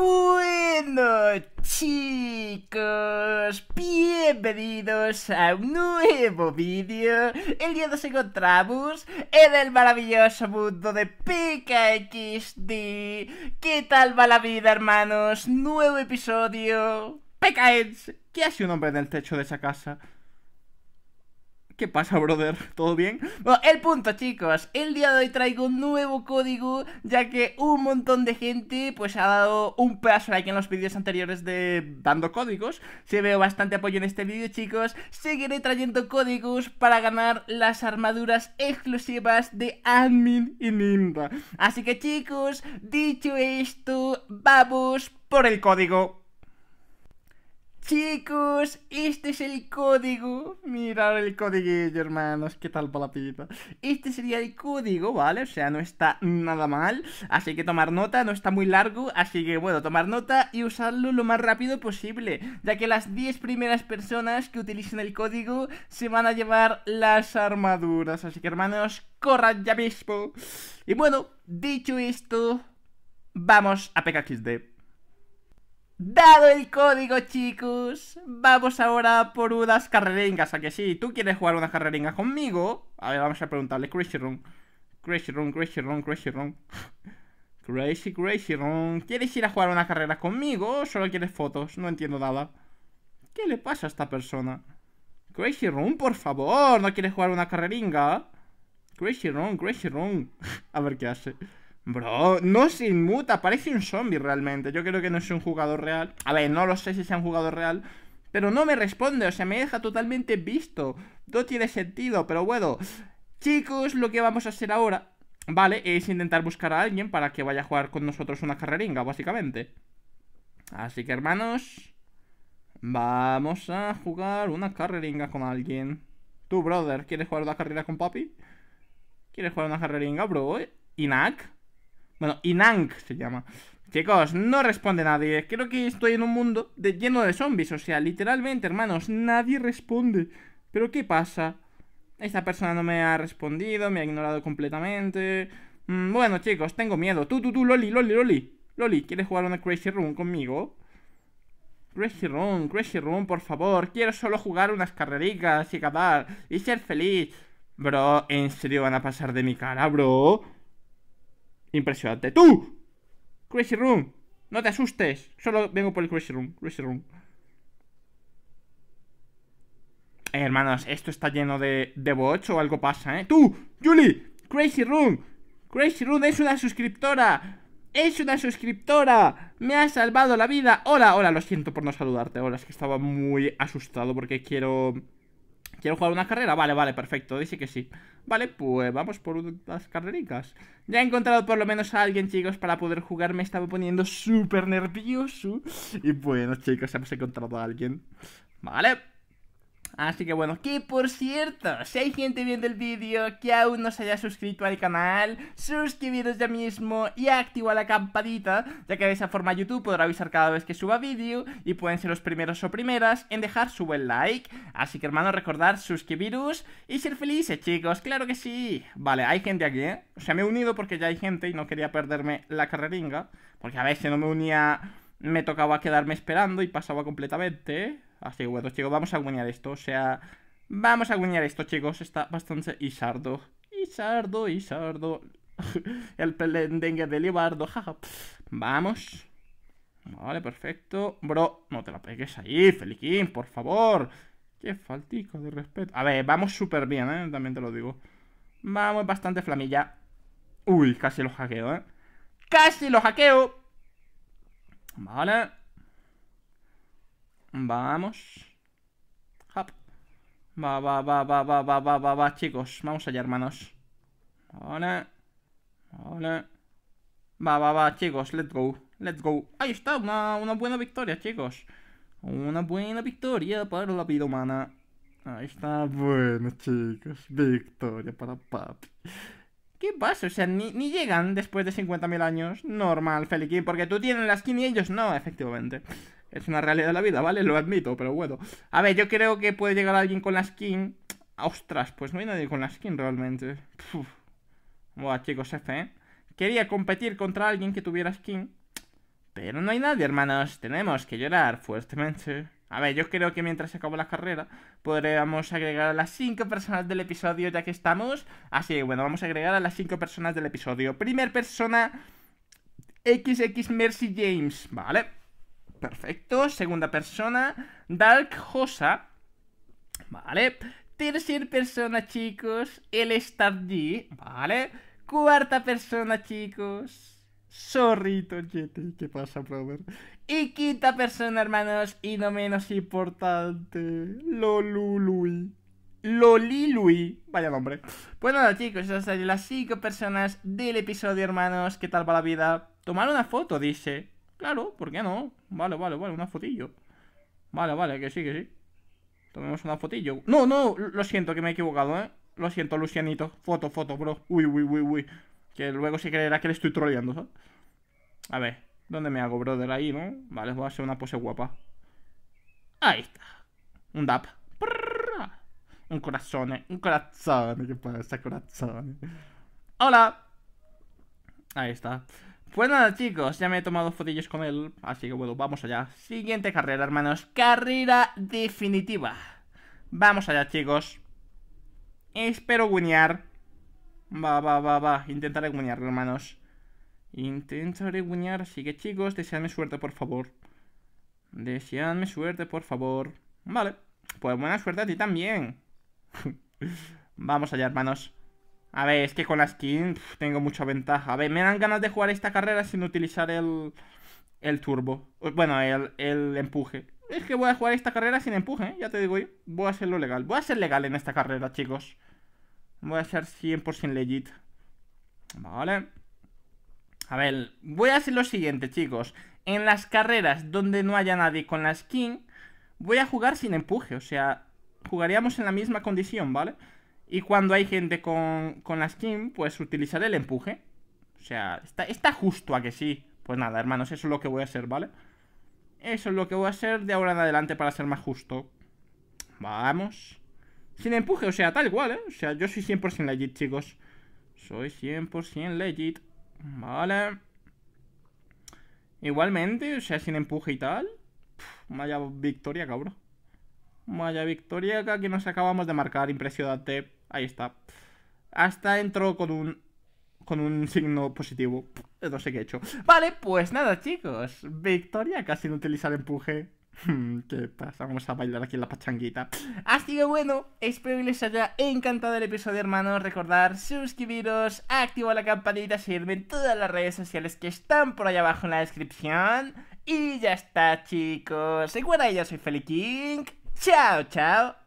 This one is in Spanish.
Bueno chicos, bienvenidos a un nuevo vídeo El día de nos encontramos en el maravilloso mundo de PKXD ¿Qué tal va la vida hermanos? Nuevo episodio PKX, ¿qué hace un hombre en el techo de esa casa? ¿Qué pasa, brother? ¿Todo bien? Bueno, el punto, chicos. El día de hoy traigo un nuevo código, ya que un montón de gente pues ha dado un paso aquí en los vídeos anteriores de dando códigos. Se veo bastante apoyo en este vídeo, chicos. Seguiré trayendo códigos para ganar las armaduras exclusivas de Admin y Nimba. Así que, chicos, dicho esto, vamos por el código Chicos, este es el código. Mirad el código, hermanos. ¿Qué tal palapita? Este sería el código, ¿vale? O sea, no está nada mal. Así que tomar nota, no está muy largo. Así que, bueno, tomar nota y usarlo lo más rápido posible. Ya que las 10 primeras personas que utilicen el código se van a llevar las armaduras. Así que, hermanos, corran ya mismo. Y bueno, dicho esto, vamos a PKXD. Dado el código, chicos, vamos ahora por unas carreringas. A que sí, tú quieres jugar una carreringa conmigo. A ver, vamos a preguntarle Crazy Room. Crazy Room, Crazy Room, Crazy Room. Crazy, Crazy Room. ¿Quieres ir a jugar una carrera conmigo o solo quieres fotos? No entiendo nada. ¿Qué le pasa a esta persona? Crazy Room, por favor, ¿no quieres jugar una carreringa? Crazy Room, Crazy Room. a ver qué hace. Bro, no se inmuta, parece un zombie realmente. Yo creo que no es un jugador real. A ver, no lo sé si sea un jugador real. Pero no me responde, o sea, me deja totalmente visto. No tiene sentido, pero bueno. Chicos, lo que vamos a hacer ahora, ¿vale? Es intentar buscar a alguien para que vaya a jugar con nosotros una carreringa, básicamente. Así que, hermanos, vamos a jugar una carreringa con alguien. Tú, brother, ¿quieres jugar una carrera con papi? ¿Quieres jugar una carreringa, bro? ¿Inak? Bueno, Inang se llama. Chicos, no responde nadie. Creo que estoy en un mundo lleno de zombies. O sea, literalmente, hermanos, nadie responde. ¿Pero qué pasa? Esta persona no me ha respondido, me ha ignorado completamente. Mm, bueno, chicos, tengo miedo. Tú, tú, tú, Loli, Loli, Loli. Loli, ¿quieres jugar una Crazy Room conmigo? Crazy Room, Crazy Room, por favor. Quiero solo jugar unas carrericas y acabar y ser feliz. Bro, ¿en serio van a pasar de mi cara, bro? Impresionante. ¡Tú! Crazy Room. No te asustes. Solo vengo por el Crazy Room. Crazy Room. Eh, hermanos, esto está lleno de, de bots o algo pasa, ¿eh? ¡Tú! ¡Julie! ¡Crazy Room! ¡Crazy Room es una suscriptora! ¡Es una suscriptora! ¡Me ha salvado la vida! Hola, hola, lo siento por no saludarte. Hola, es que estaba muy asustado porque quiero... ¿Quiero jugar una carrera? Vale, vale, perfecto, dice que sí Vale, pues vamos por unas carrericas Ya he encontrado por lo menos a alguien, chicos, para poder jugar Me estaba poniendo súper nervioso Y bueno, chicos, hemos encontrado a alguien Vale Así que bueno, que por cierto, si hay gente viendo el vídeo que aún no se haya suscrito al canal, suscribiros ya mismo y activa la campanita, ya que de esa forma YouTube podrá avisar cada vez que suba vídeo y pueden ser los primeros o primeras en dejar su buen like. Así que hermano, recordar suscribiros y ser felices, chicos, claro que sí. Vale, hay gente aquí, ¿eh? O sea, me he unido porque ya hay gente y no quería perderme la carreringa, porque a veces no me unía me tocaba quedarme esperando y pasaba completamente, ¿eh? Así que bueno, chicos, vamos a guiñar esto. O sea, vamos a guiñar esto, chicos. Está bastante y isardo. y isardo. El pelendengue de Libardo, jaja. Vamos. Vale, perfecto. Bro, no te la pegues ahí, Feliquín, por favor. Qué faltico de respeto. A ver, vamos súper bien, ¿eh? También te lo digo. Vamos bastante flamilla. Uy, casi lo hackeo, ¿eh? ¡Casi lo hackeo! Vale. Vamos. Hop. Va, va, va, va, va, va, va, va, va, chicos. Vamos allá, hermanos. Hola. Hola. Va, va, va, chicos. Let's go. Let's go. Ahí está. Una, buena victoria, chicos. Una buena victoria para la vida humana. Ahí está. Bueno, chicos. Victoria para papi. ¿Qué pasa? O sea, ni, ni llegan después de 50.000 años. Normal, Feliquín, porque tú tienes la skin y ellos no, efectivamente. Es una realidad de la vida, ¿vale? Lo admito, pero bueno. A ver, yo creo que puede llegar alguien con la skin. Ostras, pues no hay nadie con la skin realmente. Buah, chicos, F, ¿eh? Quería competir contra alguien que tuviera skin. Pero no hay nadie, hermanos. Tenemos que llorar fuertemente. A ver, yo creo que mientras se acabó la carrera podríamos agregar a las 5 personas del episodio ya que estamos. Así que bueno, vamos a agregar a las 5 personas del episodio. Primer persona, XX Mercy James, ¿vale? Perfecto. Segunda persona, Dark Hosa. Vale. Tercer persona, chicos, el Star Vale. Cuarta persona, chicos. Zorrito Yeti, ¿qué pasa, brother? Y quinta persona, hermanos, y no menos importante, Lolului. Lolilui, vaya nombre. bueno pues chicos, esas son las cinco personas del episodio, hermanos. ¿Qué tal va la vida? Tomar una foto, dice. Claro, ¿por qué no? Vale, vale, vale, una fotillo. Vale, vale, que sí, que sí. Tomemos una fotillo. No, no, lo siento que me he equivocado, ¿eh? Lo siento, Lucianito. Foto, foto, bro. Uy, uy, uy, uy. Que luego se creerá que le estoy troleando, ¿sabes? A ver, ¿dónde me hago, brother? Ahí, ¿no? Vale, voy a hacer una pose guapa. Ahí está. Un dap. Un corazón, ¿eh? un corazón. ¿Qué pasa, corazón? ¡Hola! Ahí está. Pues nada chicos, ya me he tomado fotillos con él, así que bueno, vamos allá. Siguiente carrera, hermanos, carrera definitiva. Vamos allá chicos. Espero guinear. Va, va, va, va, intentaré guinear, hermanos. Intentaré guinear, así que chicos, deseadme suerte, por favor. Deseadme suerte, por favor. Vale, pues buena suerte a ti también. vamos allá, hermanos. A ver, es que con la skin tengo mucha ventaja. A ver, me dan ganas de jugar esta carrera sin utilizar el, el turbo. Eh, bueno, el, empuje. Es que voy a jugar esta carrera sin empuje, ¿eh? ya te digo ¿eh? Voy a hacerlo legal. Voy a ser legal en esta carrera, chicos. Voy a ser 100% legit. Vale. A ver, voy a hacer lo siguiente, chicos. En las carreras donde no haya nadie con la skin, voy a jugar sin empuje. O sea, jugaríamos en la misma condición, ¿vale? vale y cuando hay gente con, la skin, pues utilizar el empuje. O sea, está, justo a que sí. Pues nada, hermanos, eso es lo que voy a hacer, ¿vale? Eso es lo que voy a hacer de ahora en adelante para ser más justo. Vamos. Sin empuje, o sea, tal cual, ¿eh? O sea, yo soy 100% legit, chicos. Soy 100% legit. Vale. Igualmente, o sea, sin empuje y tal. malla vaya victoria, cabrón. Vaya victoria que nos acabamos de marcar, impresionante. Ahí está. Hasta entró con un con un signo positivo. No sé qué he hecho. Vale, pues nada, chicos. Victoria casi no utiliza el empuje. Hmm, ¿Qué pasa? Vamos a bailar aquí en la pachanguita. Así que bueno, espero que les haya encantado el episodio, hermanos. Recordar suscribiros, activar la campanita, seguirme en todas las redes sociales que están por allá abajo en la descripción. Y ya está, chicos. Recuerda que yo soy Feli King. Chao, chao.